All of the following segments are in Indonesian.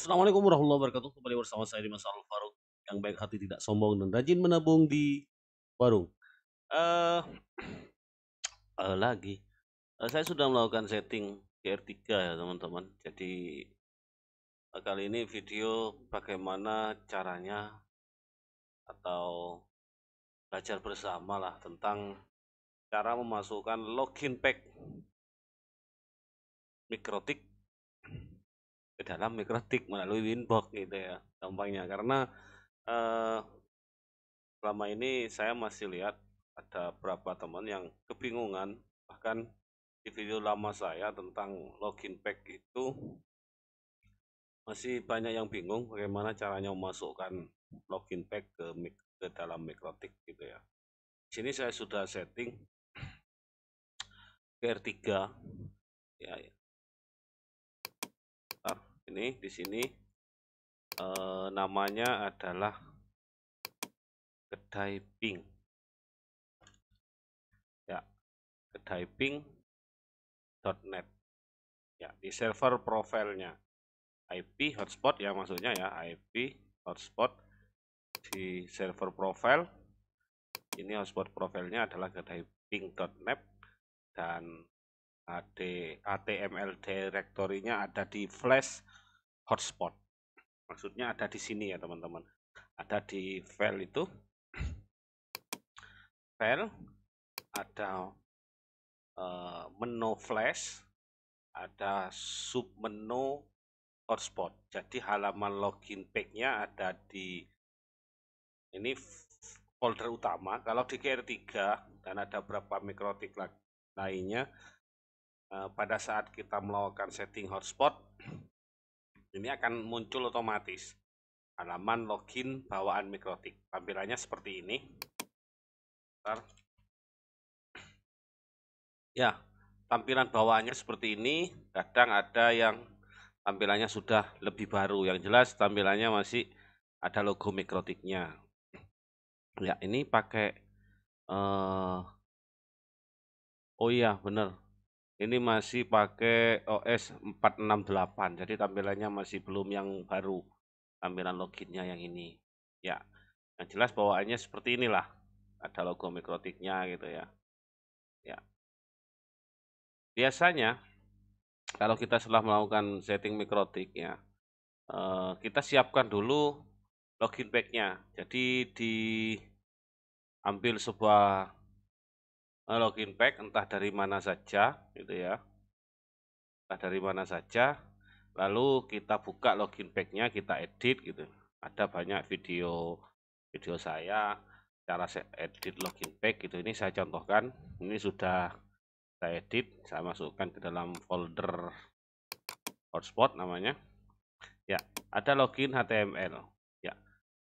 Assalamualaikum warahmatullahi wabarakatuh. Kembali bersama saya di Mas Arul Farouk yang baik hati tidak sombong dan rajin menabung di warung. Uh, uh, lagi, uh, saya sudah melakukan setting GR3 ya teman-teman. Jadi uh, kali ini video bagaimana caranya atau belajar bersama lah tentang cara memasukkan login pack mikrotik ke dalam mikrotik melalui winbox gitu ya gampangnya karena eh, selama ini saya masih lihat ada beberapa teman yang kebingungan bahkan di video lama saya tentang login pack itu masih banyak yang bingung bagaimana caranya memasukkan login pack ke, ke dalam mikrotik gitu ya sini saya sudah setting pr 3 ya ini di sini e, namanya adalah kedai pink ya kedai net, ya di server profilnya IP hotspot ya maksudnya ya IP hotspot di server profile ini hotspot profilnya adalah kedai net dan AD, ATML directory-nya ada di flash hotspot. Maksudnya ada di sini ya teman-teman. Ada di file itu. File. Ada uh, menu flash. Ada sub menu hotspot. Jadi halaman login page ada di ini folder utama. Kalau di QR3 dan ada beberapa mikrotik lainnya, eh, pada saat kita melakukan setting hotspot ini akan muncul otomatis halaman login bawaan mikrotik tampilannya seperti ini Bentar. ya tampilan bawaannya seperti ini kadang ada yang tampilannya sudah lebih baru yang jelas tampilannya masih ada logo mikrotiknya ya ini pakai uh, oh iya bener ini masih pakai OS 468 jadi tampilannya masih belum yang baru tampilan loginnya yang ini ya yang jelas bawaannya seperti inilah ada logo mikrotiknya gitu ya ya biasanya kalau kita setelah melakukan setting mikrotik ya eh, kita siapkan dulu login packnya jadi diambil sebuah login pack entah dari mana saja gitu ya entah dari mana saja lalu kita buka login packnya kita edit gitu ada banyak video video saya cara saya edit login pack gitu ini saya contohkan ini sudah saya edit saya masukkan ke dalam folder hotspot namanya ya ada login HTML ya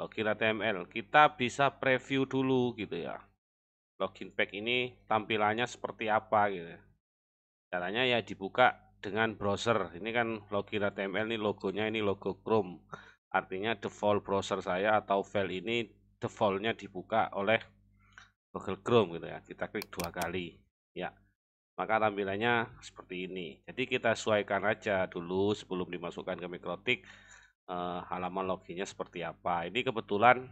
login HTML kita bisa preview dulu gitu ya login pack ini tampilannya seperti apa gitu. Caranya ya dibuka dengan browser. Ini kan login HTML ini logonya ini logo Chrome. Artinya default browser saya atau file ini defaultnya dibuka oleh Google Chrome gitu ya. Kita klik dua kali. Ya. Maka tampilannya seperti ini. Jadi kita sesuaikan aja dulu sebelum dimasukkan ke Mikrotik eh, halaman loginnya seperti apa. Ini kebetulan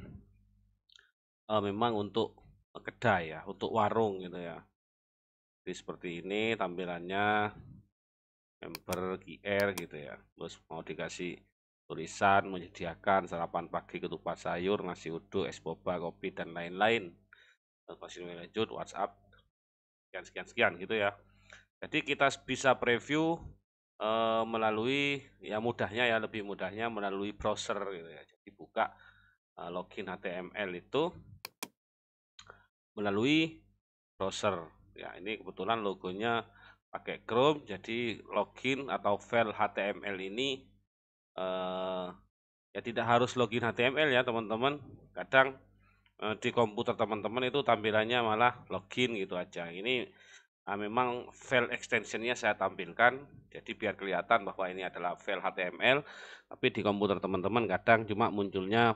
eh, memang untuk kedai ya untuk warung gitu ya jadi seperti ini tampilannya member QR gitu ya terus mau dikasih tulisan menyediakan sarapan pagi ketupat sayur nasi uduk es boba kopi dan lain-lain masih -lain. lanjut WhatsApp sekian sekian sekian gitu ya jadi kita bisa preview e, melalui ya mudahnya ya lebih mudahnya melalui browser gitu ya jadi buka e, login HTML itu melalui browser. Ya, ini kebetulan logonya pakai Chrome, jadi login atau file HTML ini eh, ya tidak harus login HTML ya teman-teman. Kadang eh, di komputer teman-teman itu tampilannya malah login gitu aja. Ini Nah, memang file extensionnya saya tampilkan, jadi biar kelihatan bahwa ini adalah file HTML, tapi di komputer teman-teman kadang cuma munculnya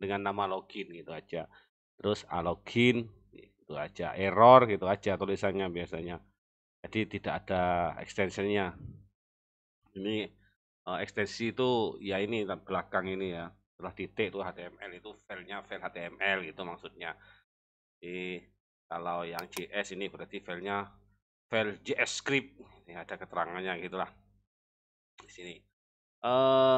dengan nama login gitu aja terus alogin itu aja error gitu aja tulisannya biasanya jadi tidak ada extensionnya ini uh, ekstensi itu ya ini belakang ini ya setelah titik itu HTML itu filenya file HTML gitu maksudnya jadi kalau yang JS ini berarti filenya file JS script ini ada keterangannya gitulah di sini uh,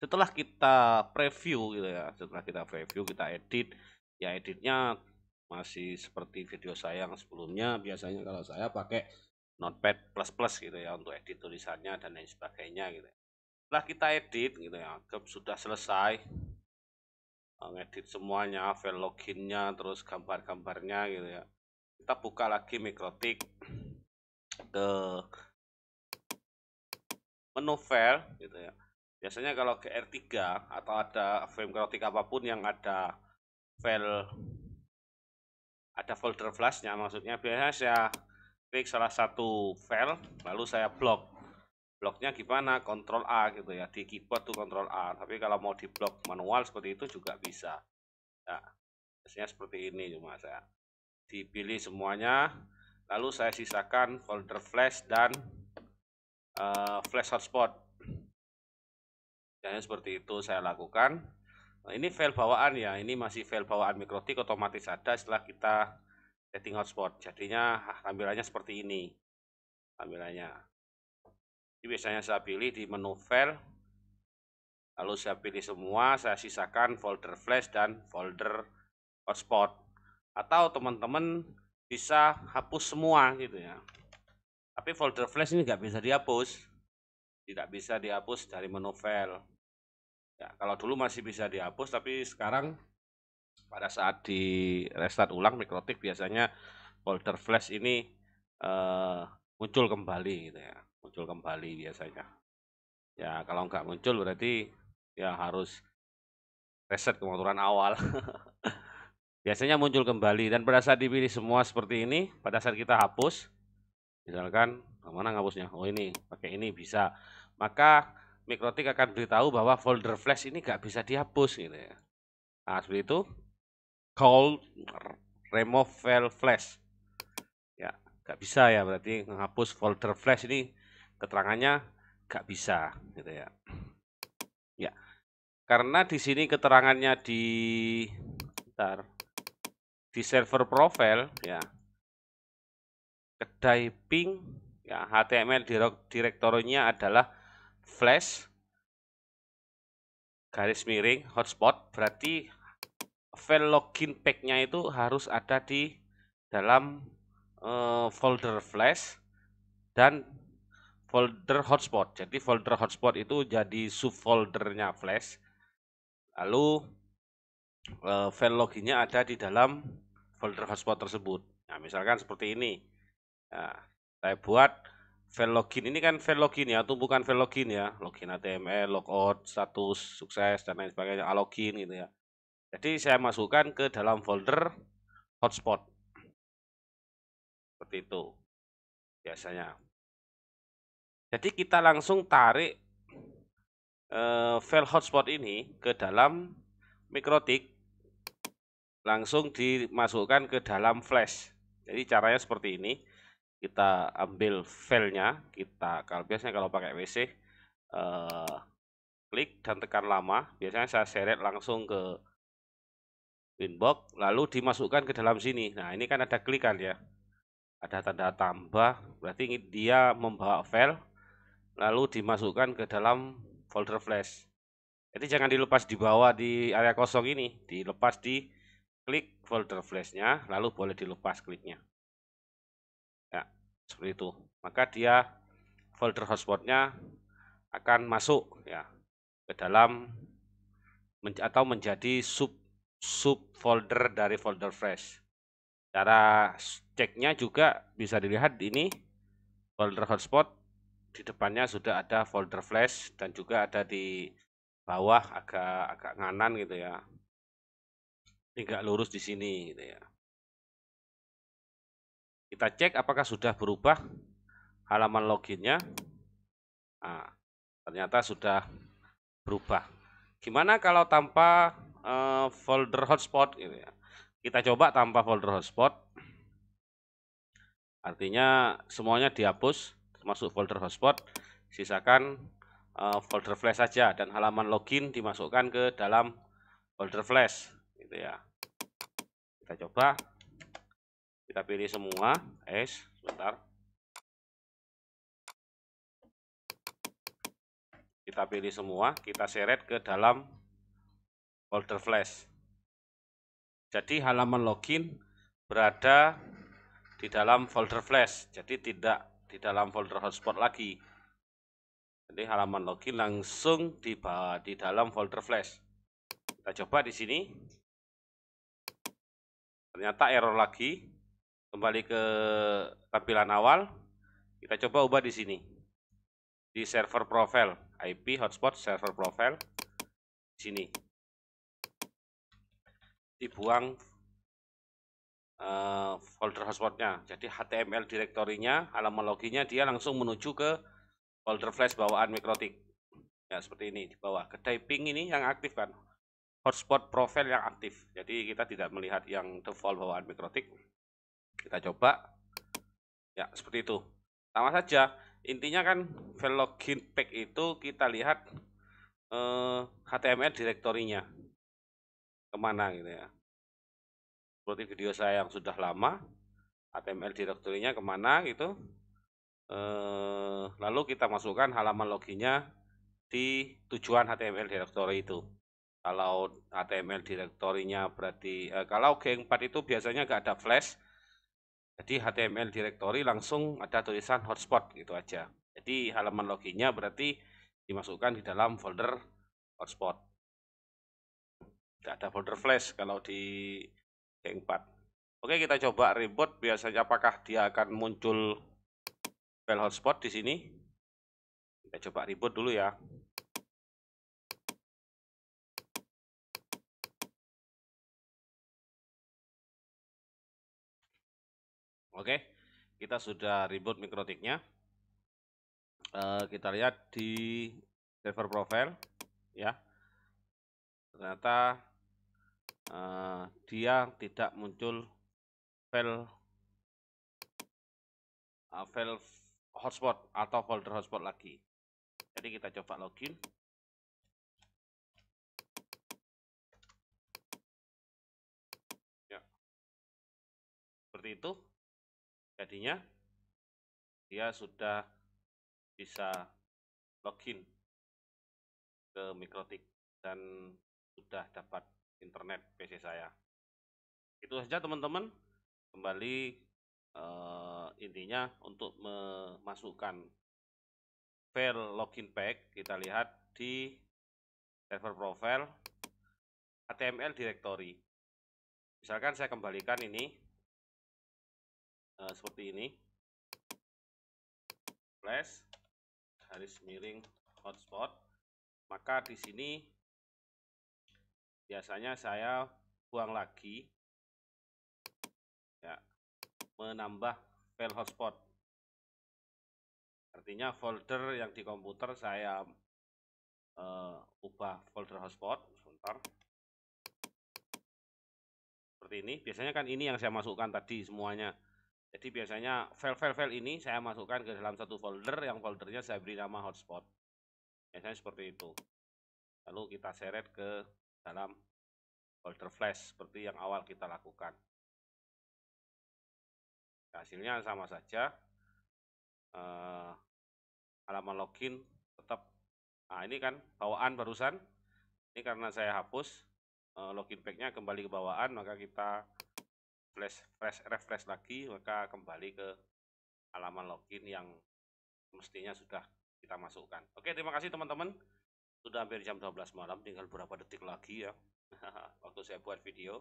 setelah kita preview gitu ya setelah kita preview kita edit ya editnya masih seperti video saya yang sebelumnya biasanya kalau saya pakai notepad plus plus gitu ya untuk edit tulisannya dan lain sebagainya gitu ya. setelah kita edit gitu ya anggap sudah selesai ngedit semuanya file loginnya terus gambar-gambarnya gitu ya kita buka lagi mikrotik ke menu file gitu ya biasanya kalau ke R3 atau ada frame mikrotik apapun yang ada file ada folder flashnya maksudnya biasanya saya klik salah satu file lalu saya blok bloknya gimana Ctrl A gitu ya di keyboard tuh Ctrl A tapi kalau mau di blok manual seperti itu juga bisa ya biasanya seperti ini cuma saya dipilih semuanya lalu saya sisakan folder flash dan uh, flash hotspot jadi seperti itu saya lakukan Nah, ini file bawaan ya, ini masih file bawaan mikrotik otomatis ada setelah kita setting hotspot. Jadinya tampilannya seperti ini. Tampilannya. Ini biasanya saya pilih di menu file. Lalu saya pilih semua, saya sisakan folder flash dan folder hotspot. Atau teman-teman bisa hapus semua gitu ya. Tapi folder flash ini nggak bisa dihapus. Tidak bisa dihapus dari menu file. Ya, kalau dulu masih bisa dihapus, tapi sekarang pada saat di restart ulang mikrotik biasanya folder flash ini uh, muncul kembali gitu ya, muncul kembali biasanya. Ya kalau nggak muncul berarti ya harus reset kemoturan awal. biasanya muncul kembali dan pada saat dipilih semua seperti ini, pada saat kita hapus, misalkan mana ngapusnya? Oh ini pakai ini bisa. Maka Mikrotik akan beritahu bahwa folder flash ini gak bisa dihapus gitu ya. Nah, seperti itu call remove file flash. Ya, gak bisa ya berarti menghapus folder flash ini keterangannya gak bisa gitu ya. Ya. Karena di sini keterangannya di bentar, di server profile ya. Kedai ping ya HTML direktorinya adalah flash garis miring hotspot berarti file login packnya itu harus ada di dalam uh, folder flash dan folder hotspot. Jadi folder hotspot itu jadi subfoldernya flash. Lalu uh, file loginnya ada di dalam folder hotspot tersebut. Nah, misalkan seperti ini. Nah, saya buat file login ini kan file login ya tumpukan file login ya login HTML logout status sukses dan lain sebagainya login gitu ya jadi saya masukkan ke dalam folder hotspot seperti itu biasanya jadi kita langsung tarik uh, file hotspot ini ke dalam mikrotik langsung dimasukkan ke dalam flash jadi caranya seperti ini kita ambil filenya kita kalau biasanya kalau pakai WC eh, klik dan tekan lama biasanya saya seret langsung ke inbox lalu dimasukkan ke dalam sini nah ini kan ada klikan ya ada tanda tambah berarti dia membawa file lalu dimasukkan ke dalam folder flash jadi jangan dilepas di bawah di area kosong ini dilepas di klik folder flashnya lalu boleh dilepas kliknya seperti itu maka dia folder hotspotnya akan masuk ya ke dalam men atau menjadi sub sub folder dari folder fresh cara ceknya juga bisa dilihat ini folder hotspot di depannya sudah ada folder flash dan juga ada di bawah agak agak nganan gitu ya. tinggal lurus di sini gitu ya. Kita cek apakah sudah berubah halaman loginnya. Nah, ternyata sudah berubah. Gimana kalau tanpa uh, folder hotspot? Gitu ya? Kita coba tanpa folder hotspot. Artinya semuanya dihapus, termasuk folder hotspot. Sisakan uh, folder flash saja dan halaman login dimasukkan ke dalam folder flash. Gitu ya. Kita coba kita pilih semua es sebentar kita pilih semua kita seret ke dalam folder flash jadi halaman login berada di dalam folder flash jadi tidak di dalam folder hotspot lagi jadi halaman login langsung di di dalam folder flash kita coba di sini ternyata error lagi kembali ke tampilan awal kita coba ubah di sini di server profile IP hotspot server profile di sini dibuang uh, folder hotspotnya jadi HTML direktorinya halaman loginya dia langsung menuju ke folder flash bawaan mikrotik ya seperti ini di bawah kedai ping ini yang aktif kan hotspot profile yang aktif jadi kita tidak melihat yang default bawaan mikrotik kita coba. Ya, seperti itu. Sama saja, intinya kan file login pack itu kita lihat eh, HTML direktorinya kemana gitu ya. Seperti video saya yang sudah lama, HTML direktorinya kemana gitu. Eh, lalu kita masukkan halaman loginnya di tujuan HTML directory itu. Kalau HTML directory-nya berarti eh, kalau G4 itu biasanya nggak ada flash, jadi HTML directory langsung ada tulisan hotspot gitu aja. Jadi halaman loginnya berarti dimasukkan di dalam folder hotspot. Tidak ada folder flash kalau di G4. Oke, kita coba reboot biasanya apakah dia akan muncul file hotspot di sini. Kita coba reboot dulu ya. Oke, kita sudah reboot mikrotiknya. Eh, kita lihat di server profile, ya. Ternyata eh, dia tidak muncul file eh, file hotspot atau folder hotspot lagi. Jadi kita coba login. Ya. seperti itu Jadinya dia sudah bisa login ke Mikrotik dan sudah dapat internet PC saya. Itu saja teman-teman. Kembali eh, intinya untuk memasukkan file login pack kita lihat di server profile HTML directory. Misalkan saya kembalikan ini uh, seperti ini flash garis miring hotspot maka di sini biasanya saya buang lagi ya menambah file hotspot artinya folder yang di komputer saya uh, ubah folder hotspot sebentar seperti ini biasanya kan ini yang saya masukkan tadi semuanya jadi biasanya file-file-file ini saya masukkan ke dalam satu folder yang foldernya saya beri nama hotspot. Biasanya seperti itu. Lalu kita seret ke dalam folder flash seperti yang awal kita lakukan. Hasilnya sama saja. Eh, halaman login tetap. Nah ini kan bawaan barusan. Ini karena saya hapus uh, login nya kembali ke bawaan maka kita flash, refresh refresh lagi maka kembali ke halaman login yang mestinya sudah kita masukkan. Oke, terima kasih teman-teman. Sudah hampir jam 12 malam, tinggal beberapa detik lagi ya. Waktu saya buat video.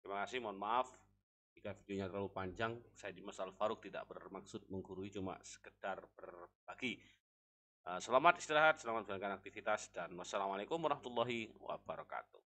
Terima kasih, mohon maaf jika videonya terlalu panjang. Saya Dimas Al Faruk tidak bermaksud menggurui, cuma sekedar berbagi. Eh, selamat istirahat, selamat menjalankan aktivitas, dan wassalamualaikum warahmatullahi wabarakatuh.